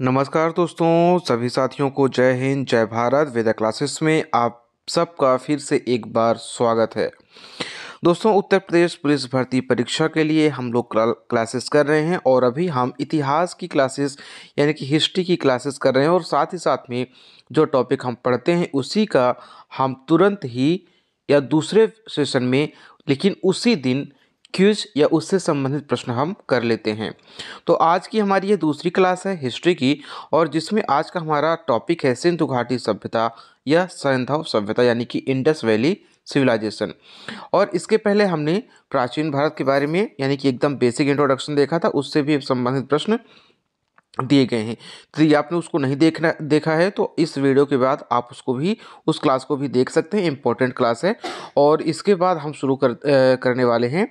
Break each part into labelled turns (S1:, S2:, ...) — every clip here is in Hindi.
S1: नमस्कार दोस्तों सभी साथियों को जय हिंद जय भारत वेदा क्लासेस में आप सबका फिर से एक बार स्वागत है दोस्तों उत्तर प्रदेश पुलिस भर्ती परीक्षा के लिए हम लोग क्लासेस कर रहे हैं और अभी हम इतिहास की क्लासेस यानी कि हिस्ट्री की क्लासेस कर रहे हैं और साथ ही साथ में जो टॉपिक हम पढ़ते हैं उसी का हम तुरंत ही या दूसरे सेशन में लेकिन उसी दिन क्यूज या उससे संबंधित प्रश्न हम कर लेते हैं तो आज की हमारी ये दूसरी क्लास है हिस्ट्री की और जिसमें आज का हमारा टॉपिक है सिंधु घाटी सभ्यता या सैंधव सभ्यता यानी कि इंडस वैली सिविलाइजेशन और इसके पहले हमने प्राचीन भारत के बारे में यानी कि एकदम बेसिक इंट्रोडक्शन देखा था उससे भी संबंधित प्रश्न दिए गए हैं तो यदि आपने उसको नहीं देखना देखा है तो इस वीडियो के बाद आप उसको भी उस क्लास को भी देख सकते हैं इम्पोर्टेंट क्लास है और इसके बाद हम शुरू कर, करने वाले हैं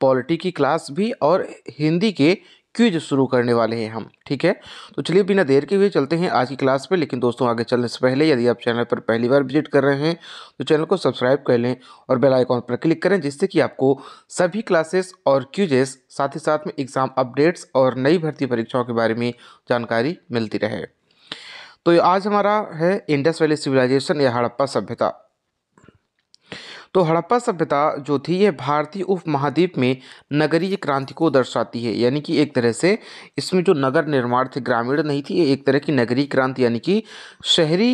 S1: पॉलिटी की क्लास भी और हिंदी के क्विज शुरू करने वाले हैं हम ठीक है तो चलिए बिना देर के हुए चलते हैं आज की क्लास पे लेकिन दोस्तों आगे चलने से पहले यदि आप चैनल पर पहली बार विजिट कर रहे हैं तो चैनल को सब्सक्राइब कर लें और बेल आइकॉन पर क्लिक करें जिससे कि आपको सभी क्लासेस और क्यूजेस साथ ही साथ में एग्ज़ाम अपडेट्स और नई भर्ती परीक्षाओं के बारे में जानकारी मिलती रहे तो आज हमारा है इंडस वैली सिविलाइजेशन या हड़प्पा सभ्यता तो हड़प्पा सभ्यता जो थी यह भारतीय उप महाद्वीप में नगरीय क्रांति को दर्शाती है यानी कि एक तरह से इसमें जो नगर निर्माण थे ग्रामीण नहीं थी एक तरह की नगरीय क्रांति यानी कि शहरी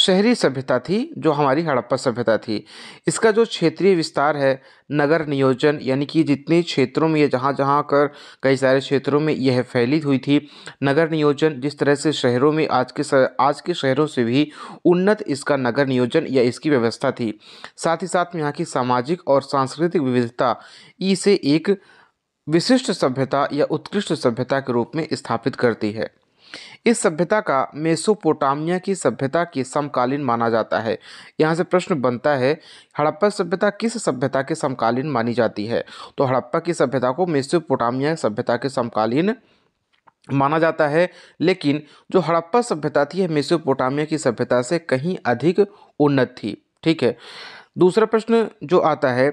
S1: शहरी सभ्यता थी जो हमारी हड़प्पा सभ्यता थी इसका जो क्षेत्रीय विस्तार है नगर नियोजन यानी कि जितने क्षेत्रों में ये जहाँ जहाँ कर कई सारे क्षेत्रों में यह फैली हुई थी नगर नियोजन जिस तरह से शहरों में आज के आज के शहरों से भी उन्नत इसका नगर नियोजन या इसकी व्यवस्था थी साथ ही साथ में यहाँ की सामाजिक और सांस्कृतिक विविधता इसे एक विशिष्ट सभ्यता या उत्कृष्ट सभ्यता के रूप में स्थापित करती है इस सभ्यता का मेसोपोटामिया की सभ्यता की समकालीन माना जाता है यहाँ से प्रश्न बनता है हड़प्पा सभ्यता किस सभ्यता के समकालीन मानी जाती है तो हड़प्पा की सभ्यता को मेसोपोटामिया सभ्यता के समकालीन माना जाता है लेकिन जो हड़प्पा सभ्यता थी मेसोपोटामिया की सभ्यता से कहीं अधिक उन्नत थी ठीक है दूसरा प्रश्न जो आता है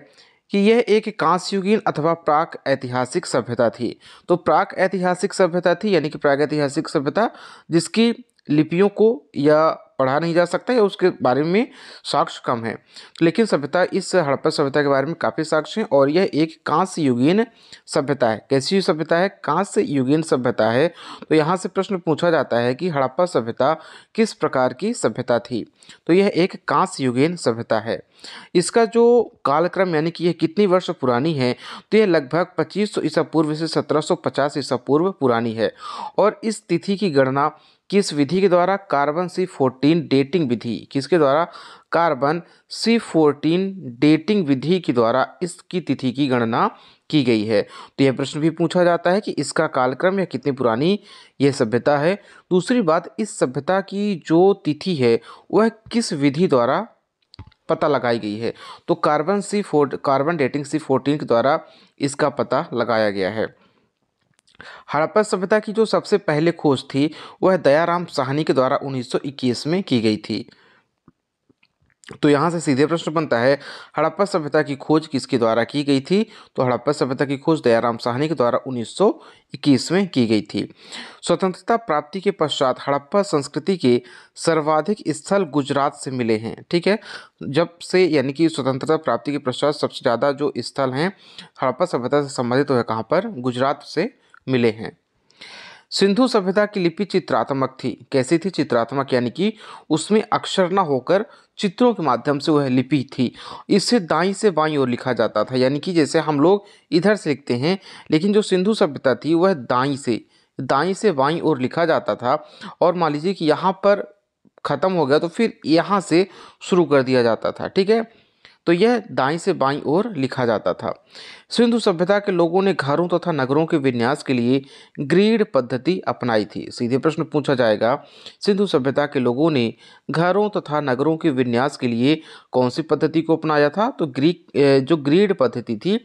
S1: कि यह एक कांस्युगीन अथवा प्राक ऐतिहासिक सभ्यता थी तो प्राक ऐतिहासिक सभ्यता थी यानी कि प्राग ऐतिहासिक सभ्यता जिसकी लिपियों को या पढ़ा नहीं जा सकता या उसके बारे में साक्ष्य कम है लेकिन सभ्यता इस हड़प्पा सभ्यता के बारे में काफ़ी साक्ष्य हैं और यह एक कांस्य युगीन सभ्यता है कैसी सभ्यता है कांस्य युगीन सभ्यता है तो यहाँ से प्रश्न पूछा जाता है कि हड़प्पा सभ्यता किस प्रकार की सभ्यता थी तो यह एक कांस्य युगीन सभ्यता है इसका जो कालक्रम यानी कि यह कितनी वर्ष पुरानी है तो यह लगभग सौ ईसा पूर्व से पचास ईसा पूर्व पुरानी है और इस तिथि की गणना किस विधि के द्वारा कार्बन सी फोर्टीन डेटिंग विधि किसके द्वारा कार्बन सी फोर्टीन डेटिंग विधि के द्वारा इसकी तिथि की गणना की गई है तो यह प्रश्न भी पूछा जाता है कि इसका कालक्रम या कितनी पुरानी यह सभ्यता है दूसरी बात इस सभ्यता की जो तिथि है वह किस विधि द्वारा पता लगाई गई है तो carbon C four carbon dating C fourteen के द्वारा इसका पता लगाया गया है हड़प्पा सभ्यता की जो सबसे पहले खोज थी वह दयाराम साहनी के द्वारा 1921 में की गई थी तो यहाँ से सीधे प्रश्न बनता है हड़प्पा सभ्यता की खोज किसके द्वारा की गई थी तो हड़प्पा सभ्यता की खोज दयाराम साहनी के द्वारा 1921 में की गई थी स्वतंत्रता प्राप्ति के पश्चात हड़प्पा संस्कृति के सर्वाधिक स्थल गुजरात से मिले हैं ठीक है जब से यानी कि स्वतंत्रता प्राप्ति के पश्चात सबसे ज़्यादा जो स्थल हैं हड़प्पा सभ्यता से संबंधित तो वह कहाँ पर गुजरात से मिले हैं सिंधु सभ्यता की लिपि चित्रात्मक थी कैसी थी चित्रात्मक यानी कि उसमें अक्षर न होकर चित्रों के माध्यम से वह लिपि थी इससे दाई से बाई ओर लिखा जाता था यानी कि जैसे हम लोग इधर से लिखते हैं लेकिन जो सिंधु सभ्यता थी वह दाई से दाई से बाई ओर लिखा जाता था और मान लीजिए कि यहाँ पर ख़त्म हो गया तो फिर यहाँ से शुरू कर दिया जाता था ठीक है तो यह दाई से बाई ओर लिखा जाता था सिंधु सभ्यता के लोगों ने घरों तथा नगरों के विन्यास के लिए ग्रीड पद्धति अपनाई थी सीधे प्रश्न पूछा जाएगा सिंधु सभ्यता के लोगों ने घरों तथा नगरों के विन्यास के लिए कौन सी पद्धति को अपनाया था तो ग्रीक जो ग्रीड पद्धति थी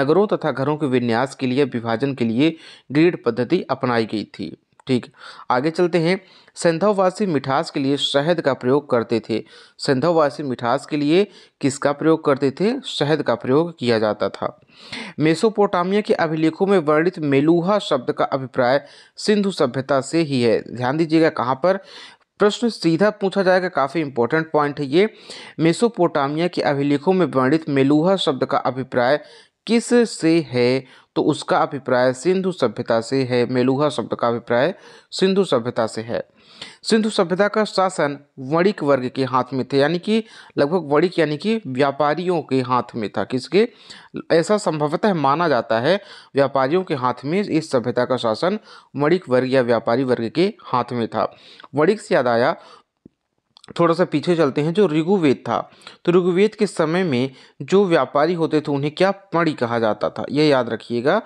S1: नगरों तथा घरों के विन्यास के लिए विभाजन के लिए ग्रीड पद्धति अपनाई गई थी ठीक आगे चलते हैं संधववासी मिठास के लिए शहद का प्रयोग करते थे संधववासी मिठास के लिए किसका प्रयोग करते थे शहद का प्रयोग किया जाता था मेसोपोटामिया के अभिलेखों में वर्णित मेलूहा शब्द का अभिप्राय सिंधु सभ्यता से ही है ध्यान दीजिएगा कहाँ पर प्रश्न सीधा पूछा जाएगा काफ़ी इंपॉर्टेंट पॉइंट है ये मेसोपोटामिया के अभिलेखों में वर्णित मेलूहा शब्द का अभिप्राय किस से है तो उसका अभिप्राय सिंधु सभ्यता से है मेलुहा शब्द का अभिप्राय सिंधु सभ्यता से है सिंधु सभ्यता का शासन वणिक वर्ग के हाथ में थे यानी कि लगभग वणिक यानी कि व्यापारियों के हाथ में था किसके ऐसा संभवतः माना जाता है व्यापारियों के हाथ में इस सभ्यता का शासन वणिक वर्ग या व्यापारी वर्ग के हाथ में था वणिक से याद आया थोड़ा सा पीछे चलते हैं जो ऋगुवेद था तो ऋगुवेद के समय में जो व्यापारी होते थे उन्हें क्या पणि कहा जाता था यह याद रखिएगा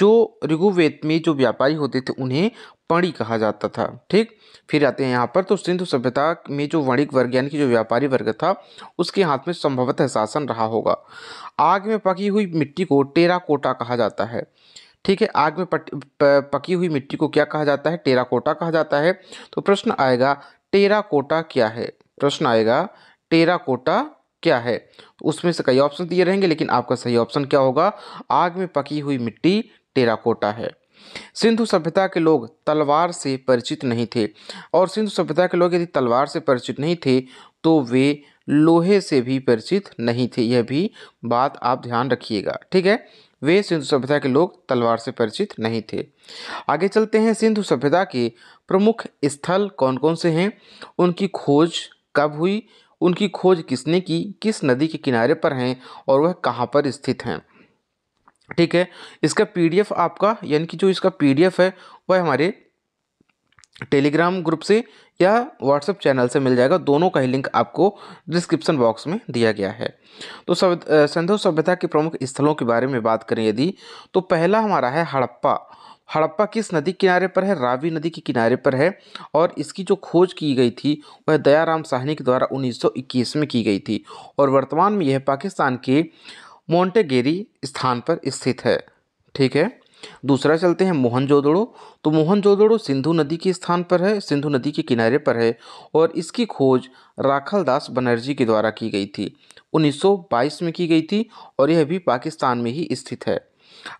S1: जो ऋगुवेद में जो व्यापारी होते थे उन्हें पणि कहा जाता था ठीक फिर आते हैं यहाँ पर तो सिंधु सभ्यता में जो वणिक वर्ग यानी कि जो व्यापारी वर्ग था उसके हाथ में संभवतः शासन रहा होगा आग में पकी हुई मिट्टी को टेराकोटा कहा जाता है ठीक है आग में पकी हुई मिट्टी को क्या कहा जाता है टेराकोटा कहा जाता है तो प्रश्न आएगा टेरा कोटा क्या है प्रश्न आएगा टेरा कोटा क्या है उसमें से कई ऑप्शन दिए रहेंगे लेकिन आपका सही ऑप्शन क्या होगा आग में पकी हुई मिट्टी टेराकोटा है सिंधु सभ्यता के लोग तलवार से परिचित नहीं थे और सिंधु सभ्यता के लोग यदि तलवार से परिचित नहीं थे तो वे लोहे से भी परिचित नहीं थे यह भी बात आप ध्यान रखिएगा ठीक है वे सिंधु सभ्यता के लोग तलवार से परिचित नहीं थे आगे चलते हैं सिंधु सभ्यता के प्रमुख स्थल कौन कौन से हैं उनकी खोज कब हुई उनकी खोज किसने की किस नदी के किनारे पर हैं और वह कहाँ पर स्थित हैं ठीक है इसका पीडीएफ आपका यानी कि जो इसका पीडीएफ है वह हमारे टेलीग्राम ग्रुप से या व्हाट्सएप चैनल से मिल जाएगा दोनों का ही लिंक आपको डिस्क्रिप्शन बॉक्स में दिया गया है तो सब सिंधु सभ्यता के प्रमुख स्थलों के बारे में बात करें यदि तो पहला हमारा है हड़प्पा हड़प्पा किस नदी किनारे पर है रावी नदी के किनारे पर है और इसकी जो खोज की गई थी वह दयाराम साहनी के द्वारा 1921 में की गई थी और वर्तमान में यह पाकिस्तान के मोंटेगेरी स्थान पर स्थित है ठीक है दूसरा चलते हैं मोहनजोदड़ो तो मोहनजोदड़ो सिंधु नदी के स्थान पर है सिंधु नदी के किनारे पर है और इसकी खोज राखल दास बनर्जी के द्वारा की गई थी 1922 में की गई थी और यह भी पाकिस्तान में ही स्थित है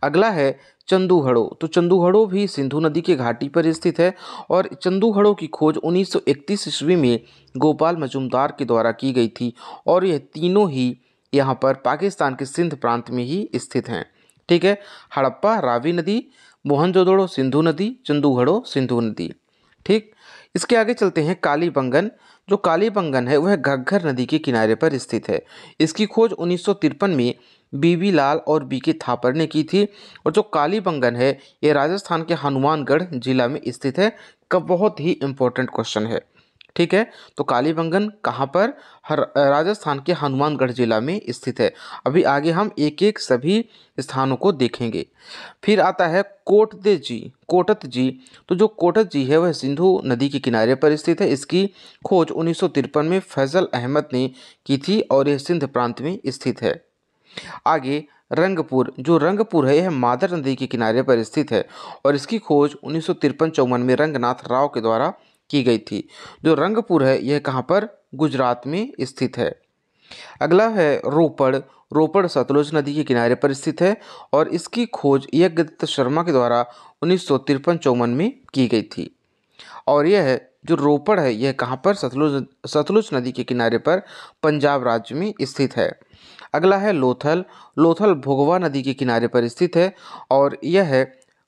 S1: अगला है चंदूहड़ो तो चंदूहड़ो भी सिंधु नदी के घाटी पर स्थित है और चंदूहड़ो की खोज 1931 ईस्वी में गोपाल मजुमदार के द्वारा की गई थी और यह तीनों ही यहाँ पर पाकिस्तान के सिंध प्रांत में ही स्थित हैं ठीक है हड़प्पा रावी नदी मोहनजोदड़ो सिंधु नदी चंदूगढ़ो सिंधु नदी ठीक इसके आगे चलते हैं कालीबंगन जो कालीबंगन है वह घग्घर नदी के किनारे पर स्थित है इसकी खोज उन्नीस में बीबी लाल और बी के थापर ने की थी और जो कालीबंगन है ये राजस्थान के हनुमानगढ़ जिला में स्थित है का बहुत ही इम्पोर्टेंट क्वेश्चन है ठीक है तो कालीबंगन कहाँ पर हर राजस्थान के हनुमानगढ़ जिला में स्थित है अभी आगे हम एक एक सभी स्थानों को देखेंगे फिर आता है कोटदे जी कोटत जी तो जो कोटत जी है वह सिंधु नदी के किनारे पर स्थित है इसकी खोज उन्नीस में फैजल अहमद ने की थी और यह सिंध प्रांत में स्थित है आगे रंगपुर जो रंगपुर है यह मादर नदी के किनारे पर स्थित है और इसकी खोज उन्नीस सौ में रंगनाथ राव के द्वारा की गई थी जो रंगपुर है यह कहाँ पर गुजरात में स्थित है अगला है रोपड़ रोपड़ सतलुज नदी के किनारे पर स्थित है और इसकी खोज यज्ञदत्त शर्मा के द्वारा उन्नीस सौ तिरपन चौवन में की गई थी और यह है जो रोपड़ है यह कहाँ पर सतलुज सतलुज नदी के किनारे पर पंजाब राज्य में स्थित है अगला है लोथल लोथल भोगवा नदी के किनारे पर स्थित है और यह है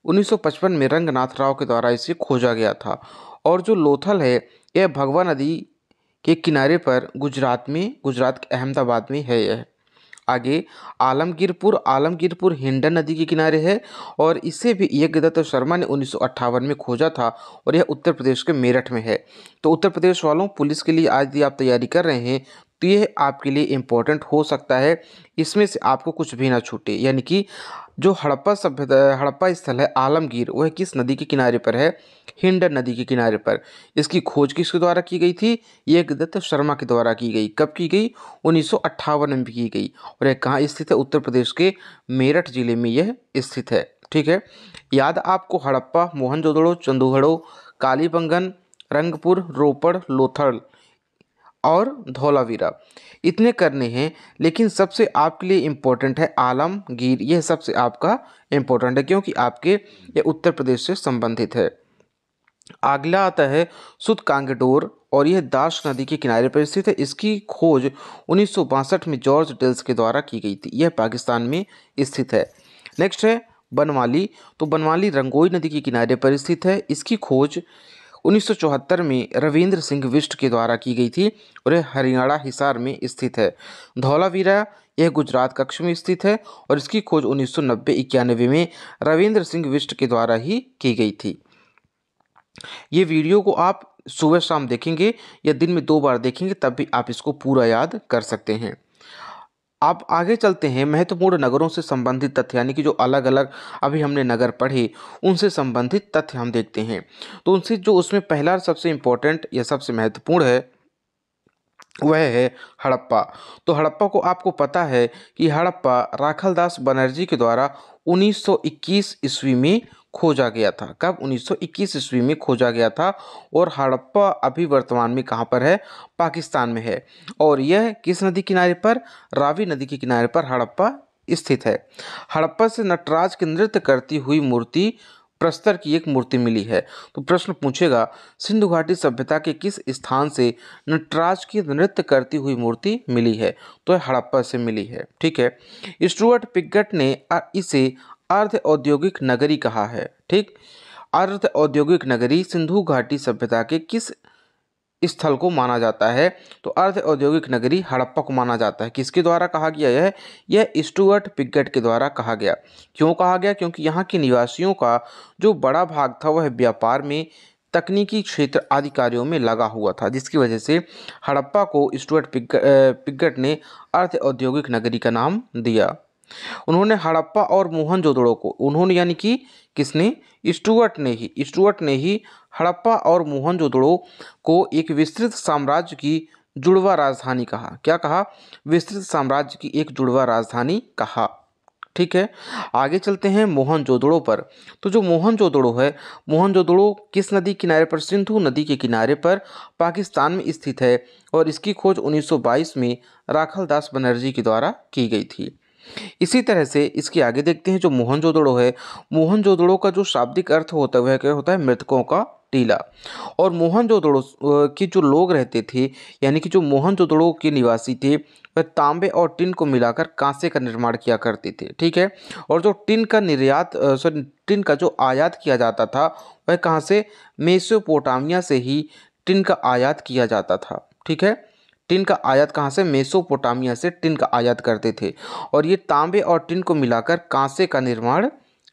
S1: 1955 में रंगनाथ राव के द्वारा इसे खोजा गया था और जो लोथल है यह भगवा नदी के किनारे पर गुजरात में गुजरात के अहमदाबाद में है यह आगे आलमगीरपुर आलमगीरपुर हिंडन नदी के किनारे है और इसे भी यज्ञदत्त शर्मा ने उन्नीस में खोजा था और यह उत्तर प्रदेश के मेरठ में है तो उत्तर प्रदेश वालों पुलिस के लिए आज यदि आप तैयारी कर रहे हैं तो ये आपके लिए इम्पोर्टेंट हो सकता है इसमें से आपको कुछ भी ना छूटे यानी कि जो हड़प्पा सभ्यता हड़प्पा स्थल है आलमगीर वह किस नदी के किनारे पर है हिंड नदी के किनारे पर इसकी खोज किसके द्वारा की गई थी ये दत्त शर्मा के द्वारा की गई कब की गई उन्नीस में भी की गई और यह कहाँ स्थित है उत्तर प्रदेश के मेरठ जिले में यह स्थित है ठीक है याद आपको हड़प्पा मोहनजोदड़ो चंदूहड़ो कालीबंगन रंगपुर रोपड़ लोथल और धौलावीरा इतने करने हैं लेकिन सबसे आपके लिए इम्पोर्टेंट है आलमगीर यह सबसे आपका इम्पोर्टेंट है क्योंकि आपके यह उत्तर प्रदेश से संबंधित है अगला आता है सुद कांगडोर और यह दाश नदी के किनारे पर स्थित है इसकी खोज उन्नीस में जॉर्ज डेल्स के द्वारा की गई थी यह पाकिस्तान में स्थित है नेक्स्ट है बनवाली तो बनवाली रंगोई नदी के किनारे पर स्थित है इसकी खोज 1974 में रविंद्र सिंह विष्ट के द्वारा की गई थी और यह हरियाणा हिसार में स्थित है धौलावीरा यह गुजरात कक्ष में स्थित है और इसकी खोज उन्नीस सौ में रविंद्र सिंह विष्ट के द्वारा ही की गई थी ये वीडियो को आप सुबह शाम देखेंगे या दिन में दो बार देखेंगे तब भी आप इसको पूरा याद कर सकते हैं आप आगे चलते हैं महत्वपूर्ण नगरों से संबंधित तथ्य यानी कि जो अलग अलग अभी हमने नगर पढ़े उनसे संबंधित तथ्य हम देखते हैं तो उनसे जो उसमें पहला सबसे इम्पोर्टेंट या सबसे महत्वपूर्ण है वह है हड़प्पा तो हड़प्पा को आपको पता है कि हड़प्पा राखलदास बनर्जी के द्वारा 1921 ईस्वी में खोजा गया था कब 1921 ईस्वी में खोजा गया था और हड़प्पा अभी वर्तमान में कहाँ पर है पाकिस्तान में है और यह किस नदी किनारे पर रावी नदी के किनारे पर हड़प्पा स्थित है हड़प्पा से नटराज की नृत्य करती हुई मूर्ति प्रस्तर की एक मूर्ति मिली है तो प्रश्न पूछेगा सिंधु घाटी सभ्यता के किस स्थान से नटराज की नृत्य करती हुई मूर्ति मिली है तो हड़प्पा से मिली है ठीक है स्टुअर्ट पिगट ने इसे अर्ध औद्योगिक नगरी कहा है ठीक अर्ध औद्योगिक नगरी सिंधु घाटी सभ्यता के किस स्थल को माना जाता है तो अर्ध औद्योगिक नगरी हड़प्पा को माना जाता है किसके द्वारा कहा गया यह यह स्टुअर्ट पिगट के द्वारा कहा गया क्यों कहा गया क्योंकि यहाँ के निवासियों का जो बड़ा भाग था वह व्यापार में तकनीकी क्षेत्र आदि कार्यों में लगा हुआ था जिसकी वजह से हड़प्पा को स्टुअर्ट पिगट ने अर्ध औद्योगिक नगरी का नाम दिया उन्होंने हड़प्पा और मोहनजोदड़ो को उन्होंने यानी कि किसने स्टुअर्ट ने ही स्टुअर्ट ने ही हड़प्पा और मोहनजोदड़ो को एक विस्तृत साम्राज्य की जुड़वा राजधानी कहा क्या कहा विस्तृत साम्राज्य की एक जुड़वा राजधानी कहा ठीक है आगे चलते हैं मोहनजोदड़ो पर तो जो मोहनजोदड़ो है मोहनजोदड़ो किस नदी किनारे पर सिंधु नदी के किनारे पर पाकिस्तान में स्थित है और इसकी खोज 1922 में राखल दास बनर्जी के द्वारा की गई थी इसी तरह से इसके आगे देखते हैं जो मोहनजोदड़ो है मोहनजोदड़ो का जो शाब्दिक अर्थ होता है वह क्या होता है मृतकों का टीला और मोहनजोदड़ो के जो लोग रहते थे यानी कि जो मोहनजोदड़ो के निवासी थे वह तांबे और टिन को मिलाकर कांसे का निर्माण किया करते थे ठीक है और जो टिन का निर्यात सॉरी टिन का जो आयात किया जाता था वह कहाँ से मेसोपोटामिया से ही टिन का आयात किया जाता था ठीक है टिन का आयात कहाँ से मेसोपोटामिया से टिन का आयात करते थे और ये तांबे और टिन को मिलाकर कांसे का निर्माण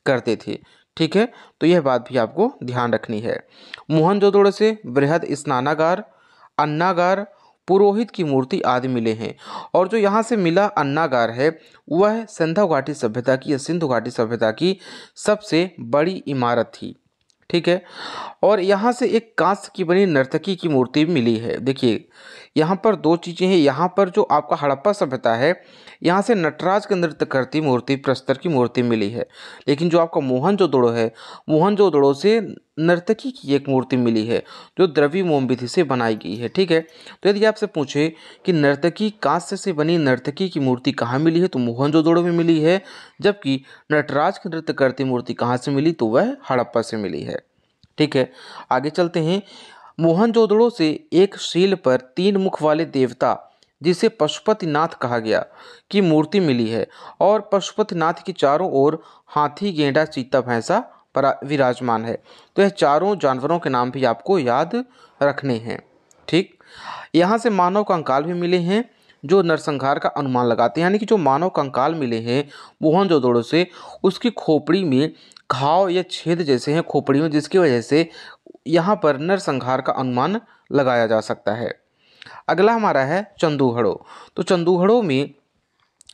S1: करते थे ठीक है तो यह बात भी आपको ध्यान रखनी है मोहनजोदड़ो से बृहद स्नानागार अन्नागार पुरोहित की मूर्ति आदि मिले हैं और जो यहाँ से मिला अन्नागार है वह सिंधु घाटी सभ्यता की या सिंधु घाटी सभ्यता की सबसे बड़ी इमारत थी ठीक है और यहाँ से एक कांस्य की बनी नर्तकी की मूर्ति मिली है देखिए यहाँ पर दो चीज़ें हैं यहाँ पर जो आपका हड़प्पा सभ्यता है यहाँ से नटराज के नृत्य करती मूर्ति प्रस्तर की मूर्ति मिली है लेकिन जो आपका मोहन जोदड़ो है मोहन जोदड़ो से नर्तकी की एक मूर्ति मिली है जो द्रवी मोमबिथि से बनाई गई है ठीक है तो यदि आपसे पूछे कि नर्तकी कांस्य से बनी नर्तकी की मूर्ति कहाँ मिली है तो मोहनजोदड़ो में मिली है जबकि नटराज की नृत्य करती मूर्ति कहाँ से मिली तो वह हड़प्पा से मिली है ठीक है आगे चलते हैं मोहनजोदड़ो से एक शील पर तीन मुख वाले देवता जिसे पशुपतिनाथ कहा गया की मूर्ति मिली है और पशुपतिनाथ की चारों ओर हाथी गेंडा चीता भैंसा विराजमान है तो यह चारों जानवरों के नाम भी आपको याद रखने हैं ठीक यहाँ से मानव कंकाल भी मिले हैं जो नरसंहार का अनुमान लगाते हैं यानी कि जो मानव कंकाल मिले हैं मोहनजोदड़ो से उसकी खोपड़ी में घाव या छेद जैसे हैं खोपड़ी में जिसकी वजह से यहाँ पर नरसंहार का अनुमान लगाया जा सकता है अगला हमारा है चंदूहड़ो तो चंदूहड़ो में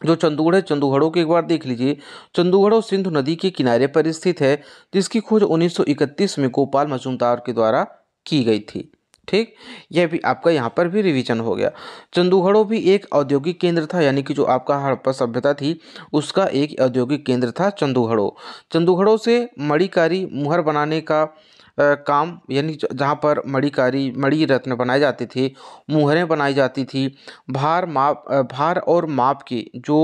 S1: जो चंदूगढ़ है चंदूगढ़ों को एक बार देख लीजिए चंदूगढ़ो सिंधु नदी के किनारे पर स्थित है जिसकी खोज 1931 में गोपाल मजूमदार के द्वारा की गई थी ठीक यह भी आपका यहाँ पर भी रिवीजन हो गया चंदूगढ़ो भी एक औद्योगिक केंद्र था यानी कि जो आपका हड़प्पा सभ्यता थी उसका एक औद्योगिक केंद्र था चंदूगढ़ो चंदूगढ़ों से मड़ीकारी मुहर बनाने का काम यानी जहाँ पर मड़ीकारी मड़ी रत्न बनाए जाते थे मुहरें बनाई जाती थी भार माप भार और माप के जो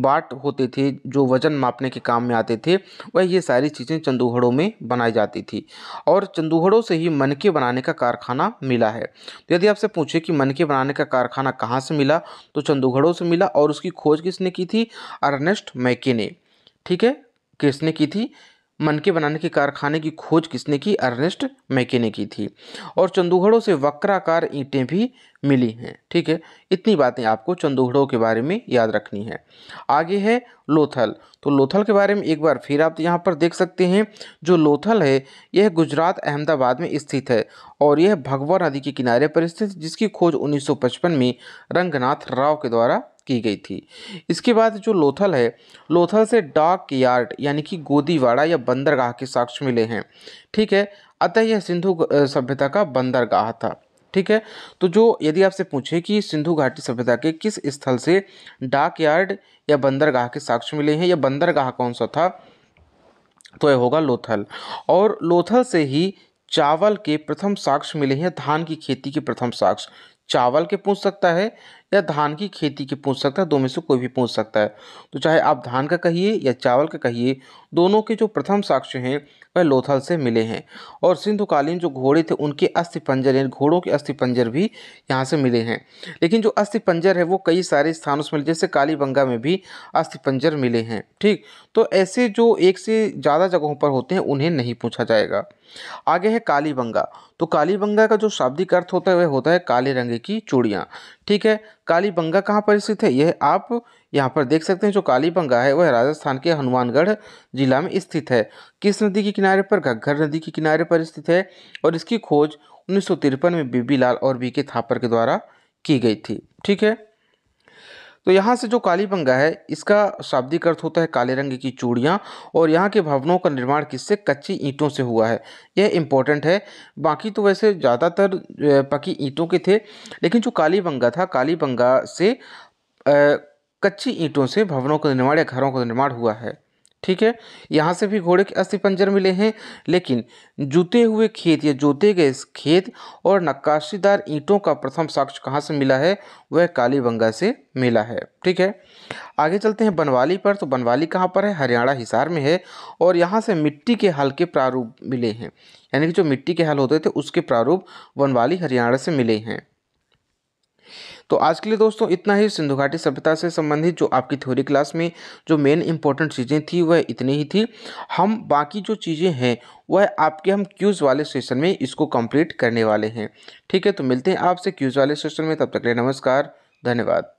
S1: बाट होते थे जो वजन मापने के काम में आते थे वह ये सारी चीज़ें चंदूहड़ों में बनाई जाती थी और चंदूहड़ों से ही मनके बनाने का कारखाना मिला है तो यदि आपसे पूछे कि मनके बनाने का कारखाना कहाँ से मिला तो चंदूहड़ों से मिला और उसकी खोज किसने की थी अर्नेस्ट मैके ने ठीक है किसने की थी मनके बनाने के कारखाने की खोज किसने की अर्नेस्ट मैके ने की थी और चंदूगढ़ों से वक्राकार ईंटें भी मिली हैं ठीक है इतनी बातें आपको चंदूगढ़ों के बारे में याद रखनी है आगे है लोथल तो लोथल के बारे में एक बार फिर आप यहाँ पर देख सकते हैं जो लोथल है यह गुजरात अहमदाबाद में स्थित है और यह भगवा नदी के किनारे पर स्थित जिसकी खोज उन्नीस में रंगनाथ राव के द्वारा की गई थी इसके बाद जो लोथल है लोथल से डाक यार्ड यानी कि गोदीवाड़ा या बंदरगाह के साक्ष्य मिले हैं ठीक है अतः यह सिंधु सभ्यता का बंदरगाह था ठीक है तो जो यदि आपसे पूछे कि सिंधु घाटी सभ्यता के किस स्थल से डाक यार्ड या बंदरगाह के साक्ष्य मिले हैं या बंदरगाह कौन सा था तो यह होगा लोथल और लोथल से ही चावल के प्रथम साक्ष्य मिले हैं धान की खेती के प्रथम साक्ष्य चावल के पूछ सकता है या धान की खेती के पूछ सकता है दो में से कोई भी पूछ सकता है तो चाहे आप धान का कहिए या चावल का कहिए दोनों के जो प्रथम साक्ष्य हैं वह लोथल से मिले हैं और सिंधुकालीन जो घोड़े थे उनके अस्थि पंजर यानी घोड़ों के अस्थि पंजर भी यहाँ से मिले हैं लेकिन जो अस्थि पंजर है वो कई सारे स्थानों से मिले जैसे कालीबंगा में भी अस्थि पंजर मिले हैं ठीक तो ऐसे जो एक से ज़्यादा जगहों पर होते हैं उन्हें नहीं पूछा जाएगा आगे है कालीबंगा तो कालीबंगा का जो शाब्दिक अर्थ होता है वह होता है काले रंग की चूड़ियाँ ठीक है कालीबंगा कहाँ पर स्थित है यह आप यहाँ पर देख सकते हैं जो कालीबंगा है वह राजस्थान के हनुमानगढ़ जिला में स्थित है किस नदी के किनारे पर घग्घर नदी के किनारे पर स्थित है और इसकी खोज उन्नीस में बीबी लाल और बी के थापर के द्वारा की गई थी ठीक है तो यहाँ से जो काली पंगा है इसका शाब्दिक अर्थ होता है काले रंग की चूड़ियाँ और यहाँ के भवनों का निर्माण किससे कच्ची ईंटों से हुआ है यह इम्पोर्टेंट है बाकी तो वैसे ज़्यादातर पकी ईंटों के थे लेकिन जो काली पंगा था काली पंगा से आ, कच्ची ईंटों से भवनों का निर्माण या घरों का निर्माण हुआ है ठीक है यहाँ से भी घोड़े के अस्थि पंजर मिले हैं लेकिन जुते हुए खेत या जोते गए खेत और नक्काशीदार ईंटों का प्रथम साक्ष्य कहाँ से मिला है वह कालीबंगा से मिला है ठीक है आगे चलते हैं बनवाली पर तो बनवाली कहाँ पर है हरियाणा हिसार में है और यहाँ से मिट्टी के हल के प्रारूप मिले हैं यानी कि जो मिट्टी के हल होते थे उसके प्रारूप बनवाली हरियाणा से मिले हैं तो आज के लिए दोस्तों इतना ही सिंधु घाटी सभ्यता से संबंधित जो आपकी थ्योरी क्लास में जो मेन इंपॉर्टेंट चीज़ें थी वह इतनी ही थी हम बाकी जो चीज़ें हैं वह आपके हम क्यूज़ वाले सेशन में इसको कंप्लीट करने वाले हैं ठीक है तो मिलते हैं आपसे क्यूज़ वाले सेशन में तब तक ले नमस्कार धन्यवाद